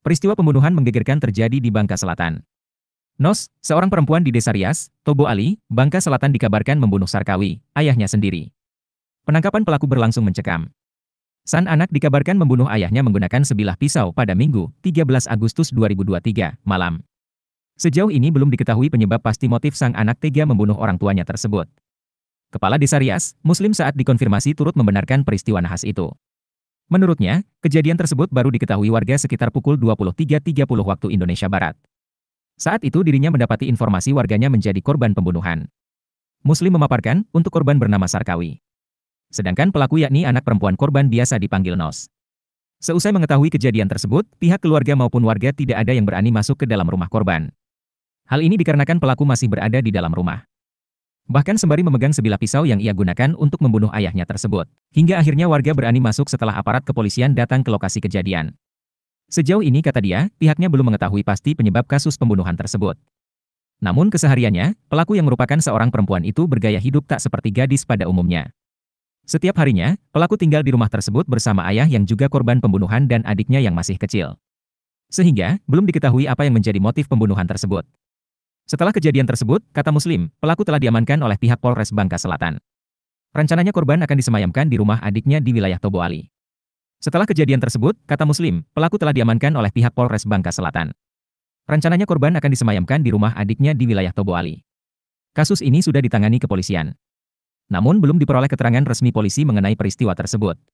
Peristiwa pembunuhan menggegerkan terjadi di Bangka Selatan. Nos, seorang perempuan di Desa Rias, Tobo Ali, Bangka Selatan dikabarkan membunuh Sarkawi, ayahnya sendiri. Penangkapan pelaku berlangsung mencekam. San anak dikabarkan membunuh ayahnya menggunakan sebilah pisau pada Minggu, 13 Agustus 2023, malam. Sejauh ini belum diketahui penyebab pasti motif sang anak tega membunuh orang tuanya tersebut. Kepala Desa Rias, Muslim saat dikonfirmasi turut membenarkan peristiwa nahas itu. Menurutnya, kejadian tersebut baru diketahui warga sekitar pukul 23.30 waktu Indonesia Barat. Saat itu dirinya mendapati informasi warganya menjadi korban pembunuhan. Muslim memaparkan, untuk korban bernama Sarkawi. Sedangkan pelaku yakni anak perempuan korban biasa dipanggil Nos. Seusai mengetahui kejadian tersebut, pihak keluarga maupun warga tidak ada yang berani masuk ke dalam rumah korban. Hal ini dikarenakan pelaku masih berada di dalam rumah. Bahkan sembari memegang sebilah pisau yang ia gunakan untuk membunuh ayahnya tersebut. Hingga akhirnya warga berani masuk setelah aparat kepolisian datang ke lokasi kejadian. Sejauh ini kata dia, pihaknya belum mengetahui pasti penyebab kasus pembunuhan tersebut. Namun kesehariannya, pelaku yang merupakan seorang perempuan itu bergaya hidup tak seperti gadis pada umumnya. Setiap harinya, pelaku tinggal di rumah tersebut bersama ayah yang juga korban pembunuhan dan adiknya yang masih kecil. Sehingga, belum diketahui apa yang menjadi motif pembunuhan tersebut. Setelah kejadian tersebut, kata Muslim, pelaku telah diamankan oleh pihak Polres Bangka Selatan. Rencananya korban akan disemayamkan di rumah adiknya di wilayah Ali. Setelah kejadian tersebut, kata Muslim, pelaku telah diamankan oleh pihak Polres Bangka Selatan. Rencananya korban akan disemayamkan di rumah adiknya di wilayah Ali. Kasus ini sudah ditangani kepolisian. Namun belum diperoleh keterangan resmi polisi mengenai peristiwa tersebut.